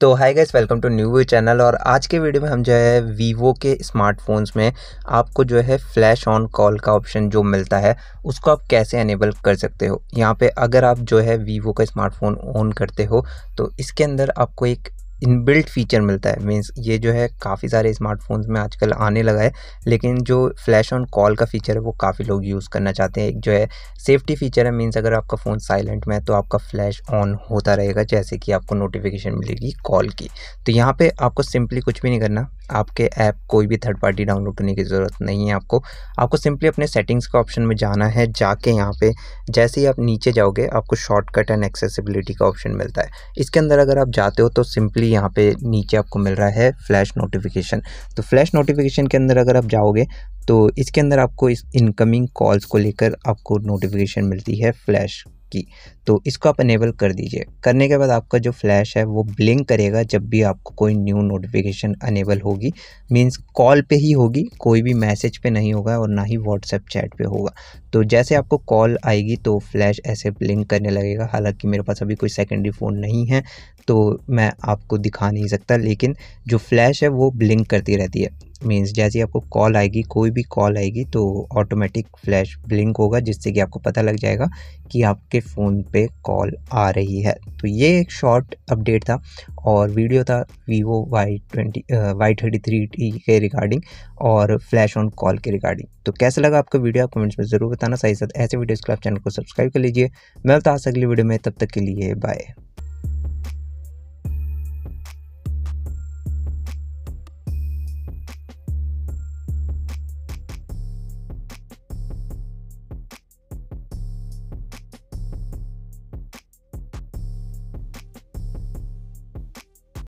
तो hi guys welcome to new view channel और आज के वीडियो में हम जो है वीवो के स्मार्टफोन्स में आपको जो है फ्लैश ऑन कॉल का ऑप्शन जो मिलता है उसको आप कैसे एनेबल कर सकते हो यहाँ पे अगर आप जो है वीवो का स्मार्टफोन ऑन करते हो तो इसके अंदर आपको एक इनबिल्ट फीचर मिलता है मीन्स ये जो है काफ़ी सारे स्मार्टफोन्स में आजकल आने लगा है लेकिन जो फ्लैश ऑन कॉल का फीचर है वो काफ़ी लोग यूज़ करना चाहते हैं एक जो है सेफ्टी फीचर है मीन्स अगर आपका फ़ोन साइलेंट में है तो आपका फ्लैश ऑन होता रहेगा जैसे कि आपको नोटिफिकेशन मिलेगी कॉल की तो यहाँ पर आपको सिंपली कुछ भी नहीं करना आपके ऐप कोई भी थर्ड पार्टी डाउनलोड करने की ज़रूरत नहीं है आपको आपको सिंपली अपने सेटिंग्स का ऑप्शन में जाना है जाके यहाँ पे जैसे ही आप नीचे जाओगे आपको शॉर्टकट एंड एक्सेसिबिलिटी का ऑप्शन मिलता है इसके अंदर अगर आप जाते हो तो सिंपली यहाँ पे नीचे आपको मिल रहा है फ्लैश नोटिफिकेशन तो फ्लैश नोटिफिकेशन के अंदर अगर आप जाओगे तो इसके अंदर आपको इस इनकमिंग कॉल्स को लेकर आपको नोटिफिकेशन मिलती है फ्लैश की तो इसको आप इनेबल कर दीजिए करने के बाद आपका जो फ्लैश है वो ब्लिंक करेगा जब भी आपको कोई न्यू नोटिफिकेशन अनेबल होगी मीन्स कॉल पे ही होगी कोई भी मैसेज पे नहीं होगा और ना ही व्हाट्सएप चैट पे होगा तो जैसे आपको कॉल आएगी तो फ्लैश ऐसे ब्लिंक करने लगेगा हालांकि मेरे पास अभी कोई सेकेंडरी फ़ोन नहीं है तो मैं आपको दिखा नहीं सकता लेकिन जो फ्लैश है वो ब्लिंक करती रहती है मीन्स जैसे आपको कॉल आएगी कोई भी कॉल आएगी तो ऑटोमेटिक फ्लैश ब्लिंक होगा जिससे कि आपको पता लग जाएगा कि आपके फ़ोन पे कॉल आ रही है तो ये एक शॉर्ट अपडेट था और वीडियो था Vivo Y twenty Y thirty three T के रिगार्डिंग और फ्लैश ऑन कॉल के रिगार्डिंग तो कैसा लगा आपका वीडियो आप कमेंट्स में ज़रूर बताना साथ ही साथ ऐसे वीडियोज़ के लिए आप चैनल को सब्सक्राइब कर लीजिए मैं बता सकली वीडियो में तब तक के लिए बाय